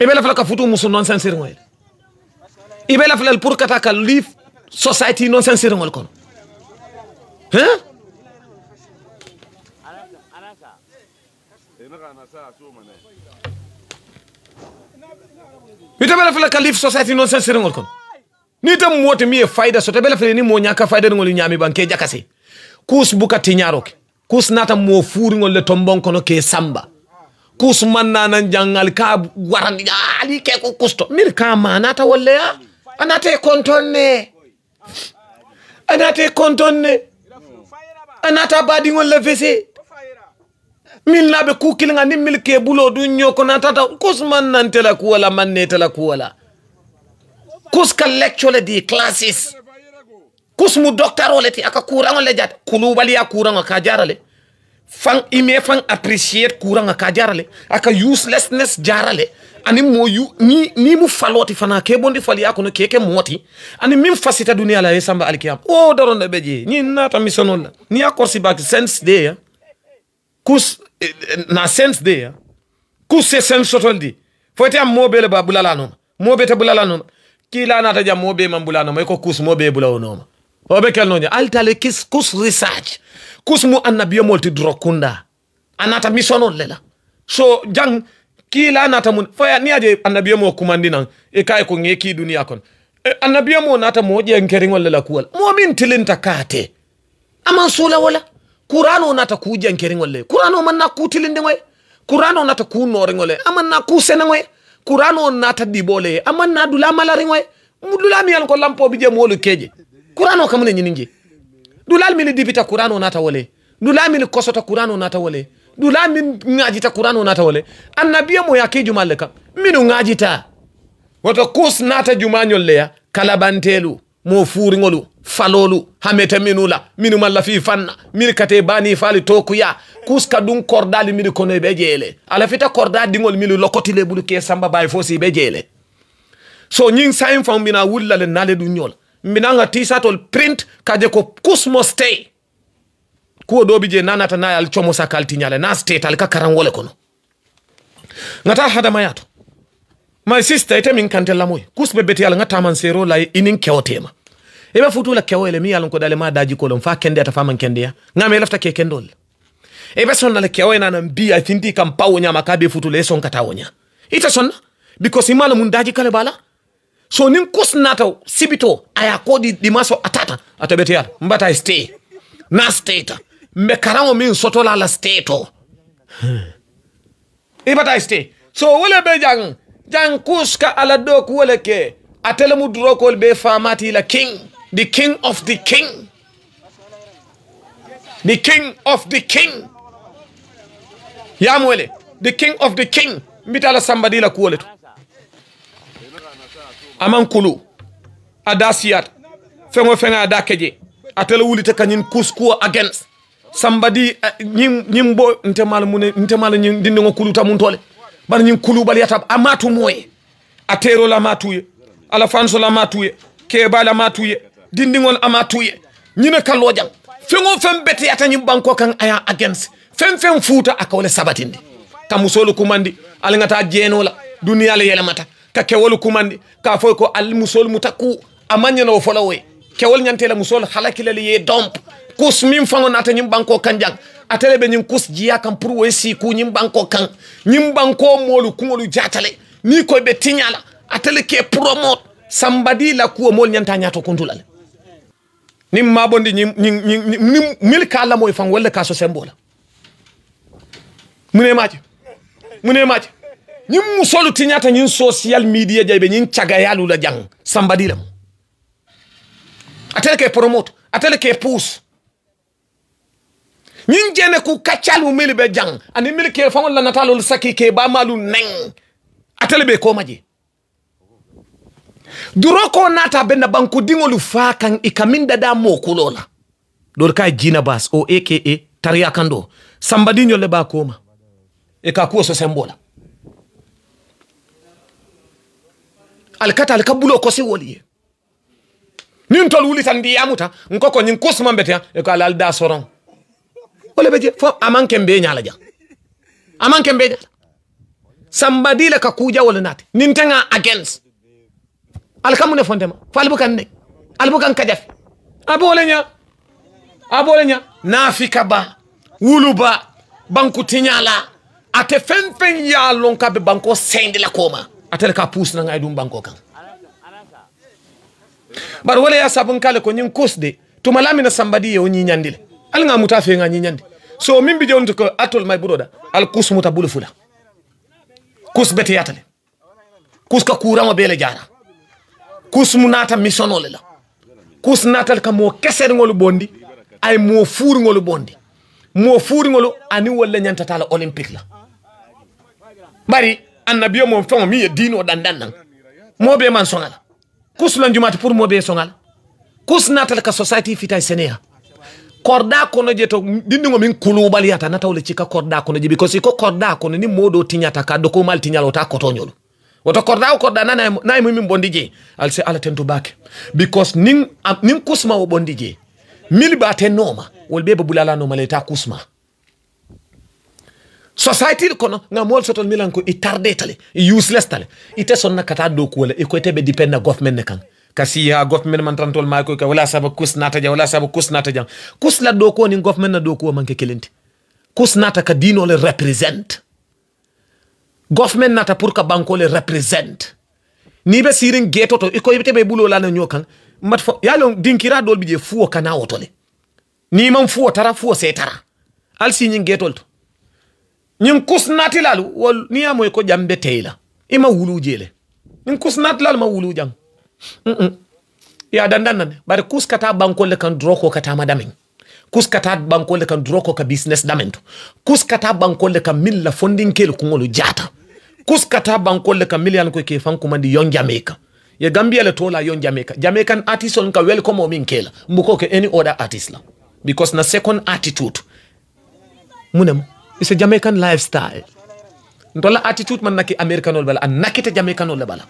i fala lafala ka futu musu nonsensiriŋol i be lafala pour ka lif society non society ngol kon hein ite be fala ka lif society nonsensiriŋol kono ni te moo te miŋ ye fayida soto be lafala ni moo ñaa ka fayidariŋolu ñaami baŋ ke jakasi kuus buka tiñaaro ke nata mo moo ngol le tombon kono ke samba kusmannanan jangal ka waran yaali ke ko kusto min kam anata walleya anate kontonne anate kontonne anata baɗigol le fese min naɓe kukilga ni milke bulo ɗum ño ko natata kusman nantela kuwala mannetela kuwala kuska lectole di classes kusmu docteur ole ti aka kuragol le jata kulubaliya kurago ka jarale fan ime fan appreciate kuranga ka jarale aka uselessness jarale ani mo yu, ni ni mu faloti fana ke bondi fali ya kono keke moti ani min fasita dunia la yesamba alkiyam o oh, darona beje ni nata misonon la ni si bak sense de ya kus eh, na sense de ya kus se sense sotol sotoldi foyti am mobele ba bulala noma mobe te bulala ki la nata jam mobe man bulala noma ko kus mobe bulawo noma obe kelnoje altale kis kus research kusmu annabiyomol ti duro kunda anata missionol le la so jang kiila nata mun foya ni aje mo kumandi nan e kai ko ngeki dunia duniya kon e, mo nata mo je ngeri ngol lela kuwal momin tilinta kaate ama suula wala kurano nata ku je ngeri ngol le kurano man na ku tilindiŋo ye kurano nata ku ngol le ama na ku seneŋo ye kurano nata ɗiɓo le ye na dula ngoy mudula mi an ko lampo bi je lu keje kurano kamne ñinin je dulal min dibita qur'an onata wole dulal min kosota qur'an onata wole dulal min ngajita qur'an onata wole annabiya mo yake jumalle kam minu ngajita woto kus nata jumañolle ya kalabantelu mo fuuriŋolu falolu hamete minula min malla fi fanna min kate bani fali tokuya kus ka dun kordali min kono be jele ala fita korda dingol lokoti le bulu ke samba bay fosi be jele so nyin sain fam bina wullale nale du ñol minanga t-shirt ol print kaje ko kusmo stay kuwo ɗoɓi je nanata nayi al como sa kaltiñale na state al ka karanwole kono ngata hadamaya to my sister ite min kante lamoy kusɓe beti ala ngataman sero lay inin kewtema eɓe futula kewoyle mi yalan ko ɗale ma daji kolon fa kende ata faman kendeya ngam e lafta ke kendol eɓe sonnala mbi mbiya finti kam pawoñama ka be futula e sonkata woña ita sonna because imala mun daji kale bala so nin nata sibito aya kodi maso atata atabeteya mbata stay na state mbe karamo min soto la state e hmm. bata stay so wole be jang jang kus ka ala doku wo le ke ate mu dro durokolu be faamati la king the king of the king the king of the king yamu the king of the king mbita la sambadi la kuwo to aman kulu da siyata feŋo feŋa a da keje atele wulita kañin kusku against somebody ñin ñin bo nte mala mune nte mala ñin dindiŋo kuluta mun tole bari ñin kulubal yata a matu moye a la matuye ala fanso la matuye keba la matuye dindiŋol amatuye matuye ñine kallo jang feŋo feŋ beteyata ñin banko kan aya against fem fem futa akole kawle tamusolu kumandi ala ngata jeno la duniya le yele mata ka kewol kumandi ka foy ko musol mutaku amanyana o folowe kewol nyantela musol halakilal ye domp kus min fango nata nyim banko kanjang atele be nyim kus jiya kan pour we si ku nyim banko kan nyim banko molu kungolu jatale ni ko be tinyala atele ke promote sambadi la ku mol nyanta nyato kundulal nim mabondi nyim nyim nyim mil la moy fango wala ka so sembola mune maji mune maji ñiŋ musolu tiñata ñiŋ social media jay be ciaga yalu la jang sambadi lemu atel ke promote atel ke pousse ñiŋ jene ku kaccalu mili be jang ani mili ke faŋol la natalu saki ke ba malu neng atel be ko maji duro ko nata be na banku dingolu fa kan ikaminda da mo dada moo kulo ka jina bas o aka tariya kando sambadiñol le baa koma e ka kuwo so sembo alkata alkabulo kosi woliye nin tol wuli tan ndiyamuta nkoko ñin kusman betea e ko ala alda soron wala be je fo amanke mbe ñala ja amanke mbe ñala sambadila ka kuja wala naati nin tenga against alkamune fontema fo albukan ne albukan kajafe abole ña abole ña nafika ba wulu ba banku tiñala ate fen fen yaalon kaɓe banko seyndila koma atel ka na ngay dum banko kan bar wala ya sabun kale ko nyin to malami na sambadi yo nyi le al nga muta fe nga nyandi so min bi jonto ko atol may buroda al kus muta bulu fula kus beti yatale kus ka kurama bele jara kus munata misonole la kus natal ka mo kesser ngol bondi ay mo fur ngol bondi mo fur ngol ani wala nyantata la olympique la bari annabiyo mon feŋo miŋ ye diinoo dandaŋ nan mo be man songal kous lan jumati pour mo be songal kous natal ka society fitay e senia korda ko no kono je to kulubal yata na tawle ci ka korda ko no je ko si ko korda ko ni modo tinyata ka do ko mal tinyalo ta taa kotoñolu woto korda o korda nanaye naye mu miŋ bondi jee ali se ala tentu baake because niŋ niŋ kousma wo bondije mil mili baate nooma wolu be bulala nooma le ta kousma society ko no ngam mol soton milan ko itarde tale useless tale ite son na kata do ko le e ko te be depend na government ne kan kasi ha ah, government man tantol ma ko ka wala saba kus nata ja wala saba kus nata ja kus la do ko ni government na do ko manke kelenti kus nata ka dino le represent government nata pour ka banko le represent ni be sirin geto to e ko getoto iko teɓe ɓulolano ño kan mat fo ya lo dinkira dol bi je fuo kana wotole ni man fuo tara fuo se tara ni getol to ñin kusnatilalu wol niya moy ko jambe teyla ima wulujele ñin kusnatilal ma wulu jang mm -mm. ya dandannan bare kuskata bankolle kan droko kata madamen kuskata bankolle kan droko ka business damen to kuskata bankolle kan milla fondinkel kungolu jata kuskata bankolle kan million ko ke fanku fankumandi yon jamaica ye gambia le tola yon jamaica jamaican artist on ka welcome o min kela mbuko ke any other artist la because na second attitude munem c'est jamaican lifestyle ntola attitude man nake americano bala an nakete jamaicano le bala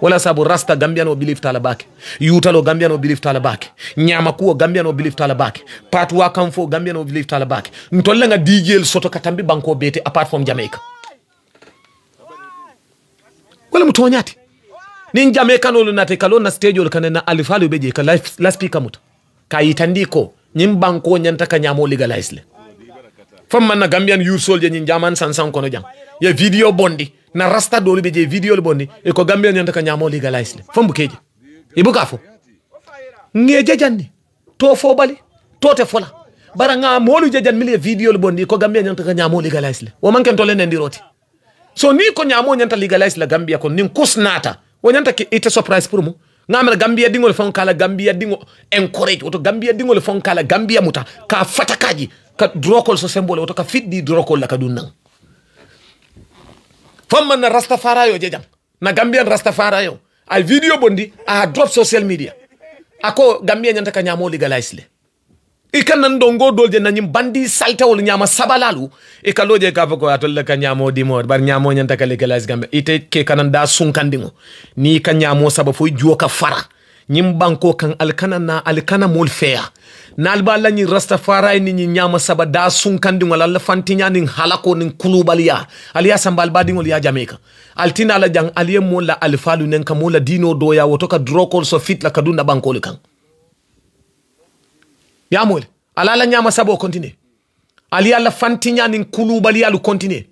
wala sabu rasta gambian o biliftala bake yutalo gambian o biliftala bake ñama kuwo gambian o biliftala bake patuwa kam fo gambian o biliftala bake nga dijel soto katambi banko bete apart from jamaica wala mu ni jamaicano jamaicanolu nate kalo na stage kane kanena alifalo be je ka laspika muta ka yitandi ko ñin banko ñanta ka ñamo legalize le fam man na gambian youth soldier nyin jaman san san kono jang ye video bondi na rasta dolu be je video bondi e ko gambian nyanta ka nyamo legalize le fam bukeje e buka fo ngeje janni to fo bali to te fola bara nga molu je jan milie video bondi e ko gambian nyanta ka nyamo legalize le wo man ken tolen ndi roti so ni ko nyamo nyanta legalize la gambia ko nin kusnata wo nyanta ki ite surprise pour mu ngamara gambia dingol fon kala gambia dingo encourage woto gambia dingol fon kala gambia muta ka fatakaji ka durokol so sembole woto ka fiɗɗi durokol la kadum nan famman na rastafarayo je na gambiyan rastafarayo ay video bondi a drop social media ako gambiya ñanta ka ñamo legalize le i ka nan do ngo dolje nañim bandi saltawol ñama sabalalu i ka loje ka fo ko atolle ka ñamo dimo bar ñamo ñanta ka legalize gambe ite ke kanan da sunkandimo ni ka ñamo saba fo juo ka fara ñim banko kan alkana na alkana mol feya nalba lañi rastafari ni ñi ñama saba da sunkandiŋol alla fantiña niŋ halako niŋ kulubaliya ali ye samba albadiŋol ye jame ka altina la jaŋ ali ye mool la alifalu neŋ ka mool la diino doya woto ka durokol so fit la ka dunna bankolu kaŋ yamool ala la ñama sabo continue ali alla fantiña niŋ kulubaliyalu continue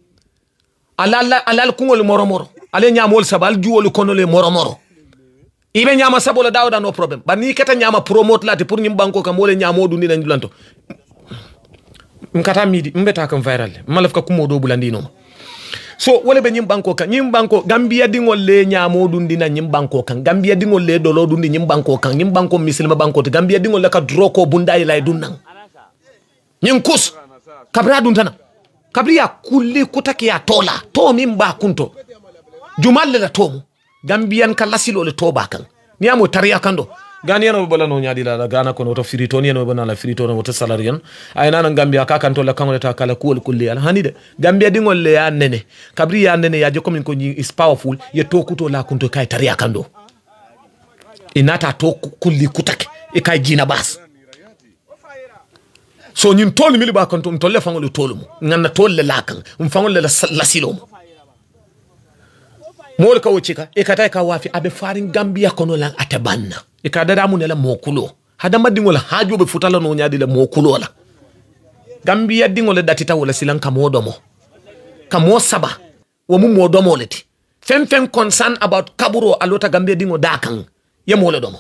ala la ala al kuŋolu moromoro ali ye ñamoolu saba ali juwolu konolu ye moromoro iɓe ñama sabola dawda no probléme ɓani kata ñama promote lati pour ñim banko kam wole ñamoɗum ndina julanto m kata miidi m beta kam viral malaf ka kumo do bulandi no so wole be ñim banko kan ñim gambia di ngol le odu ni ndina ñim ɓanko kan di ngol le ɗoloɗum ni ñim banko kan ñim banko misilma gambia di ngol le ka droko bunday lay dun nang ñin kus kabra dun tan kabriya kulli kutake ya tola to min mba kunto jumalle la tomu gambiyan ka le toba kan niyamo tariya kan ɗo gani yanoɓe bala no nyadi la gana kono woto firi toon yanoɓe ɓonala firi toon woto salari en aynanan gambia ka kantolla kangoneta kala kuwol kulle ala hani de gambia ɗingol le ya nene kabri ya nene yaje commin ko is powerful ye to kuto lakunto kay tariya kan ɗo inata to kulli kutak e kay jina bas so ñin tolu mili ba kanto um tolle fangol e tolu mum ganna tolle lakan um fangol le lasilomo moolu ka wo cika i ka taa i ka waafi a be faariŋ gambiya kono laŋ ate banna i ka dadamu ne la moo kuloo hadamadiŋo la be futa la noo ñaadi le la gambiya diŋo datita wo le ka moo ka moo saba wo mu moo domo le ti feŋ feŋ concern about kaburo a lota gambiya diŋo daa kaŋ ye moo domo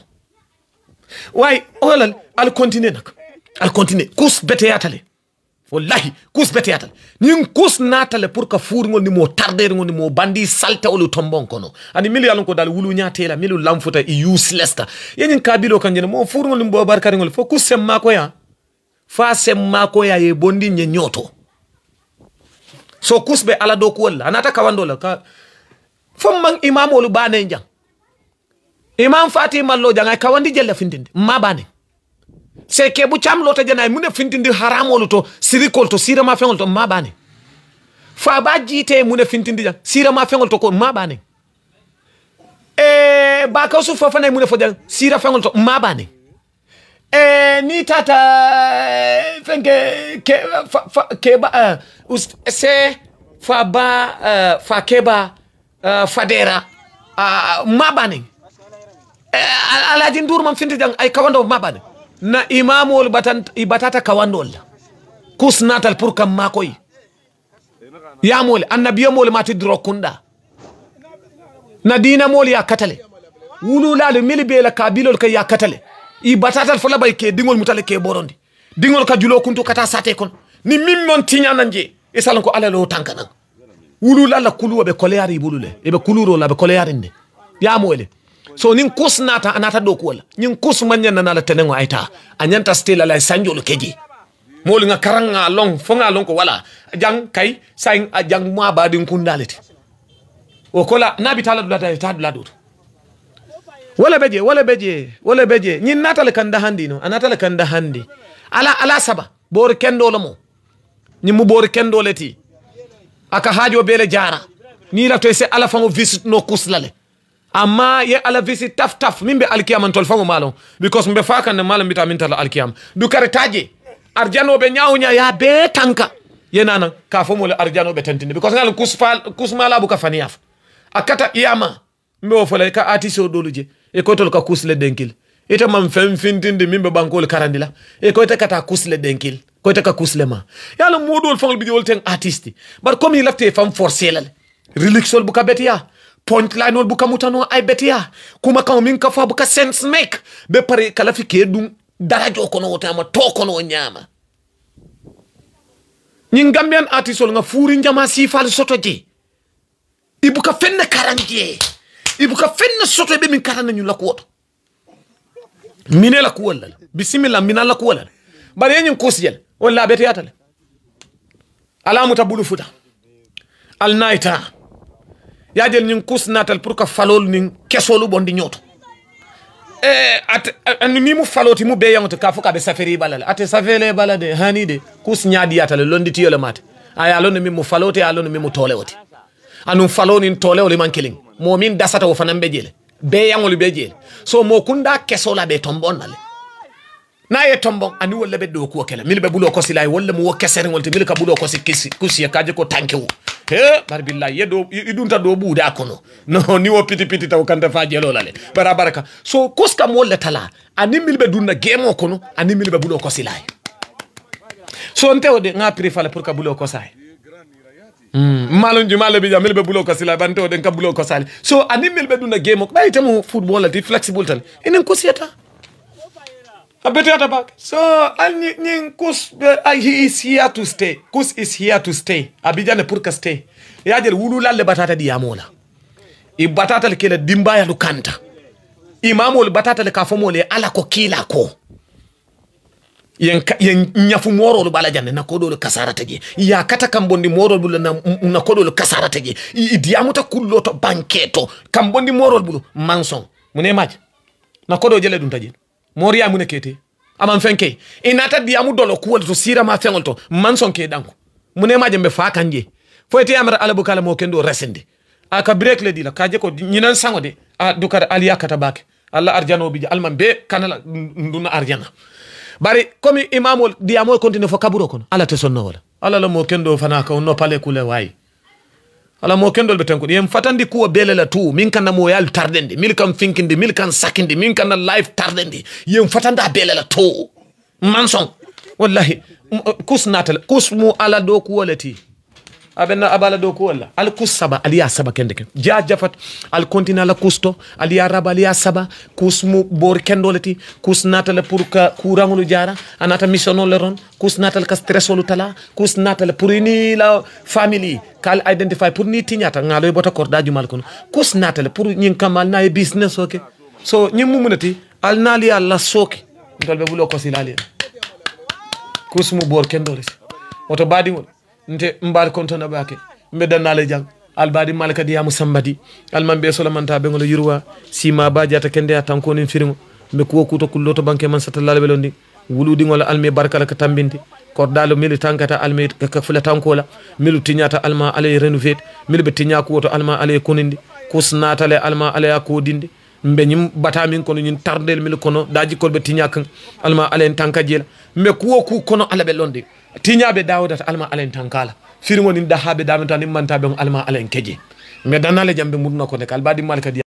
waaye wo al continue nak al continue kus beteyata wallahi kusɓeteyatal nin natale pour que fuurgol ni mo tardergol ni mo bandi salte olu tombon kono ani milu yalon ko dal wulu ñatela milu lamfuta e useless ta yeñin kabilo kanjene mo fuurgol ndi mbo barkarigol fo kus semmakoya fa sem semmakoya ye bondi ñe ñooto so be ala dow kuwol la anata kawandola ka fom man imamolu bane jang imam fati mallo jang ay kawandi jelle findinde ma bane seke cam lota janai mune fintindi haramolu to sirikol to sirama fengol to mabane fa ba jite mune fintindi jan sirama fengol to ko ba ko su fofa fofanai mune fo jang sira feŋol to mabane e ni tata fenge ke fa, fa, ba uh, ust, se fa ba uh, fa keba uh, fadera uh, ma bane e, mam fintindi jan ay kawando mabane na imamol batata kawandol kus natal pour kam makoy yamole annabiyomol mati dro kunda na dinamol ya katale wululale mili bela kabilol ka ya katale i batatal fola bay ke dingol mutale ke borondi dingol ka julo kuntu kata sate kon ni min mon tiñanan je e salan ko ala lo tankanan wululala kuluwa be koleyari bulule ebe kuluro la be koleyarinde yamole so nin kus nata anata do ko nin kus manya nyanna na la tenengo aita anyanta still ala sanjo lo keji moli nga karanga long fonga long ko wala jang kai sain a jang ma badin kundalete o kola nabi tala dula ta ta dula dutu wala beje wala beje wala beje nin nata le kanda handi no anata le kanda handi ala ala saba bor kendo lamo nyin mu bor kendo leti aka hajo bele jara ni la to se ala fango visit no kuslale amma ye ala visi taf taf min ɓe alkiyama tol fago malon because mbe fa kan ne malam mbita min tala alkiyama du kare taje arjanoɓe ñawña ya be tanka ye nanan ka arjano be tantinde because ngal kusfal kusmalabu ka faniyaf akata kata iyama mbe o folay ka atiso doluje e koytol ka kusle denkil ita mam fem fintinde min ɓe bankol karandila e koyta kata kusle ɗenkil koyta ka kusle ma yala moɗol fangol ɓiɗi wol ten artiste bat comme i lafte fam forcelal relixol buka betiya point line wol buka mutano ay betiya kuma kaw min ka fa buka sense make be pare kala fi ke dum dara darajo kono wotama to kono nyama ñin gambian artisol nga fuuri si fal soto je ibuka fenne karanje ibuka fenne soto be min karana ñu la kuwoto mine la kuwalla bismillah mina la kuwalla bari ñin kusjel walla beti tal alamu tabulu futa al naita yaajel ñing natal pour que falol ning bon di ñoto e eh, at eh, anni ni mu faloti mu beyangote ka fuka be safari balale ate safele balade hanide kus nyaadi yatale londi tiyole mate aya lon mi mu falote ya lon mi mu tolewoti anum falonin tolewole man keling momin dasata wo fanan be jele be yangolu be jele so mo kunda kesola be tombonale na ye tombo ani wolle be do kuwo kele mil be bulo ko silay wolle mu wo kesere wolte mil ka bulo ko si kisi kusiye kaje ko tanke wo he bar billahi ye do idunta do buuda kono no ni wo piti piti taw kanta fa jelo lale bara baraka so koska mo le tala ani mil be dunna gemo kono ani mil be bulo ko silay so nte o nga pri fala pour ka bulo ko kosay mm malon juma le bija mil be bulo ko silay bante o ka bulo ko sali so ani mil be dunna gemo bayi temu football lati flexible tan enen kosiyata Abetata back. So Alnyin Kus uh, he is here to stay. Kus is here to stay. Abidjan pour que stay. Yajel wulula le batata di amola I batata le kele dimba ya lukanta. Imamu le batata le kafomo le ala ko kila ko. Yen yen nyafu moro le bala jande na kodo le kasara teje. Ya kata kambondi moro bulu na, na kodo le kasara teje. Idiamuta kulloto banketo. Kambondi moro bulu manson. Mune maji. Na kodo jele duntaje moriya mune kete aman fenke inata di amu dolo kuwa to sira ma feŋol to man sonke danko mune maje mbe fa kanje eti amara ala bukala mo kendo resende aka break le dila kaje ko ñinan sango de a dukara aliya kata bake alla arjano bi alman be kanala nduna arjana bari comme imamol diyamol continue fo kaburo kono ala te sonno wala ala la mo kendo fana ka no pale kule wayi ala mo kendol ɓe tanko yen fatandi kuwa belela tu min kana moyal tarde ndi mil kan finkindi mil kan sakkindi min kana life tarde ndi yen fatanda belela to manson wallahi uh, kus natal kus mu ala ɗo kuwalati aɓenna abala dow ko walla alkus saba aliya saba kende ken ja jafat al alcontina ala kusto aliya raba aliya saba kus mu boori kendole ti kus natala pour ka kurangolu jara a nata le ron kus natala ka stressolu tala kus natala pour ni la famille kal identify pour ni tiñata ngaloy bota korda jumal kono kus natala pour ñin kamal naye business oke so ñin mumunati al naali allah sooke ntol ɓe ɓulo kosilaalien kus mu boor kendole si woto baadiŋol nte mbaal kontona baake mbe dannale jang albaadi malaka yamu sambadi almanɓe solamanta be ngolo yurwa sima baji ata kende a nin firigo mbe kuwo kuto to banke man satallala ɓelo ndi wuluɗigol alme barkala ka tambindi tambinde dalo mili tankata almi ka fula tanko la milu tinyata alma ale renouvet milu betinya ko to alma ale konindi kusnata le alma ale ya kodindi mbe nyim bata min kono nyin tardel milu kono daji kolɓe tiña kan alma ale tankajela mbe ko ku kono alabe londi tiñaɓe dawdata alma alen tan kala firgo nin ɗa haaɓe damen tan nimmantaɓe on alma alen keje mais dannale jamɓe murna ko ne kalbadimmal kadi